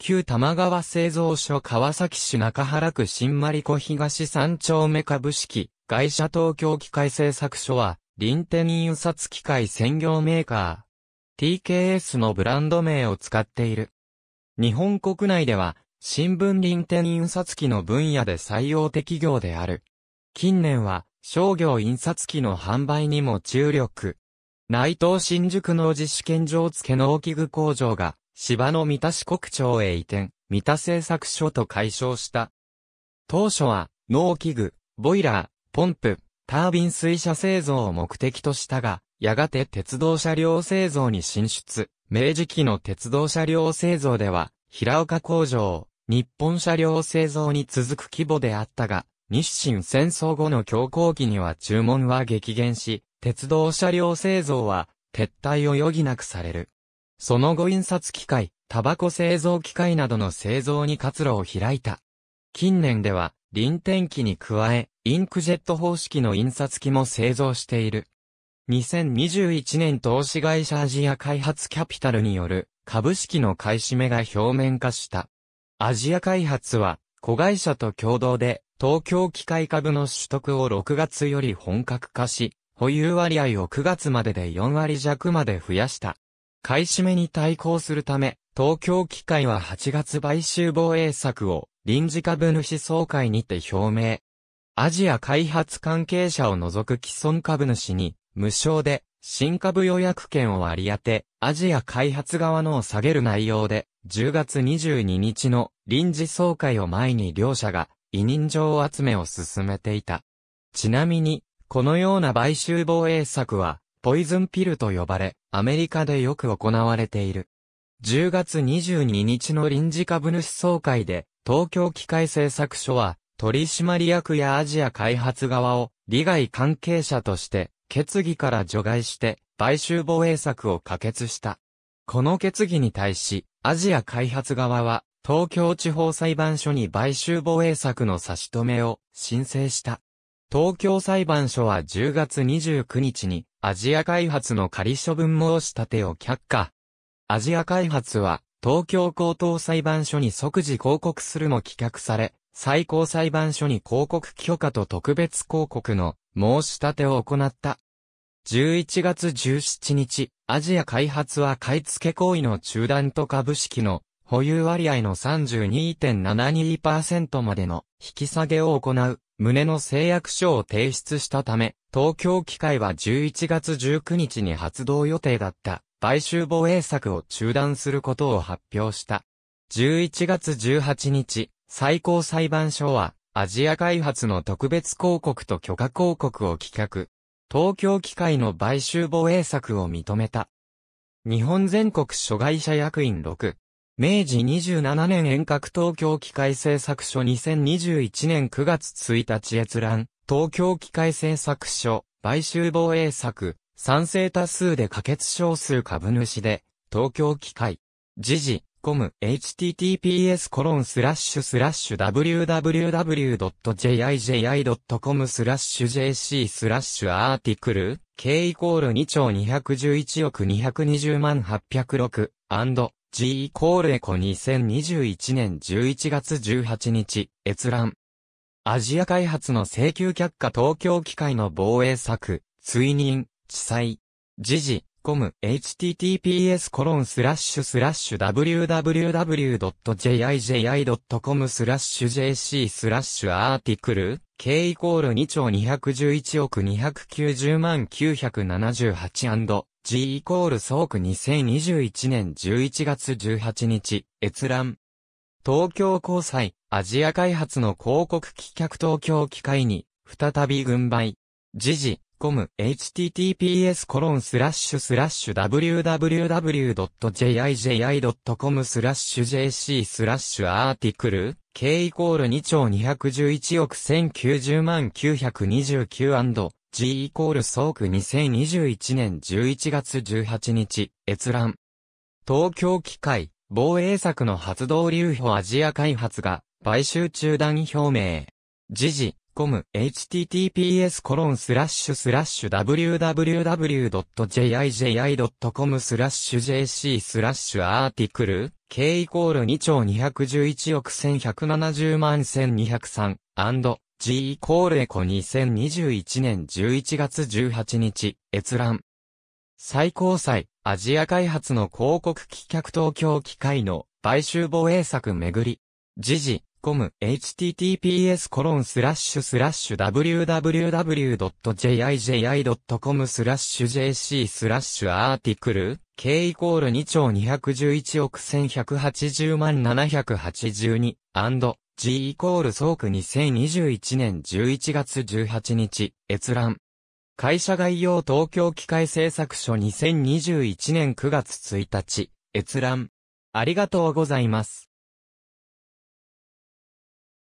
旧玉川製造所川崎市中原区新丸子東三丁目株式会社東京機械製作所は、臨天印刷機械専業メーカー、TKS のブランド名を使っている。日本国内では、新聞臨天印刷機の分野で採用的業である。近年は、商業印刷機の販売にも注力。内藤新宿の自主験場付農機具工場が、芝の三田市国庁へ移転、三田製作所と解消した。当初は、農機具、ボイラー、ポンプ、タービン水車製造を目的としたが、やがて鉄道車両製造に進出。明治期の鉄道車両製造では、平岡工場、日本車両製造に続く規模であったが、日清戦争後の強行期には注文は激減し、鉄道車両製造は撤退を余儀なくされる。その後印刷機械、タバコ製造機械などの製造に活路を開いた。近年では、臨転機に加え、インクジェット方式の印刷機も製造している。2021年投資会社アジア開発キャピタルによる株式の買い占めが表面化した。アジア開発は子会社と共同で東京機械株の取得を6月より本格化し、保有割合を9月までで4割弱まで増やした。買い占めに対抗するため、東京機械は8月買収防衛策を臨時株主総会にて表明。アジア開発関係者を除く既存株主に無償で新株予約権を割り当て、アジア開発側のを下げる内容で、10月22日の臨時総会を前に両社が委任状集めを進めていた。ちなみに、このような買収防衛策は、ポイズンピルと呼ばれ、アメリカでよく行われている。10月22日の臨時株主総会で、東京機械製作所は、取締役やアジア開発側を、利害関係者として、決議から除外して、買収防衛策を可決した。この決議に対し、アジア開発側は、東京地方裁判所に買収防衛策の差し止めを申請した。東京裁判所は10月29日にアジア開発の仮処分申し立てを却下。アジア開発は東京高等裁判所に即時抗告するも棄却され、最高裁判所に抗告許可と特別抗告の申し立てを行った。11月17日、アジア開発は買い付け行為の中断と株式の保有割合の32.72%までの引き下げを行う。旨の誓約書を提出したため、東京機会は11月19日に発動予定だった買収防衛策を中断することを発表した。11月18日、最高裁判所は、アジア開発の特別広告と許可広告を棄却。東京機会の買収防衛策を認めた。日本全国諸外社役員6、明治27年遠隔東京機械製作所2021年9月1日閲覧、東京機械製作所、買収防衛策、賛成多数で可決少数株主で、東京機械。時事、コム、https コロンスラッシュスラッシュ www.jiji.com スラッシュ jc スラッシュアーティクル、k イコール2兆211億220万806、G イコールエコ2021年11月18日、閲覧。アジア開発の請求却下東京機会の防衛策、追認、地裁。時事、コム、https コロンスラッシュスラッシュ www.jiji.com スラッシュ jc スラッシュアーティクル、k イコール2兆211億290万978 G イコールーク2021年11月18日、閲覧。東京高裁、アジア開発の広告企画東京機会に、再び軍配。時事、コム、https コロンスラッシュスラッシュ www.jiji.com スラッシュ jc スラッシュアーティクル、k イコール2兆211億1090万 929& G イコールソーク2021年11月18日、閲覧。東京機械、防衛策の発動流歩アジア開発が、買収中断表明。時事、コム、https コロンスラッシュスラッシュ www.jiji.com スラッシュ jc スラッシュアーティクル、k イコール2兆211億1170万1203、G イコールエコ2021年11月18日、閲覧。最高裁、アジア開発の広告企画東京機会の買収防衛策めぐり。時事、コム、https コロンスラッシュスラッシュ www.jiji.com スラッシュ jc スラッシュアーティクル k イコール2兆211億1180万782 G イコール総区2021年11月18日、閲覧。会社概要東京機械製作所2021年9月1日、閲覧。ありがとうございます。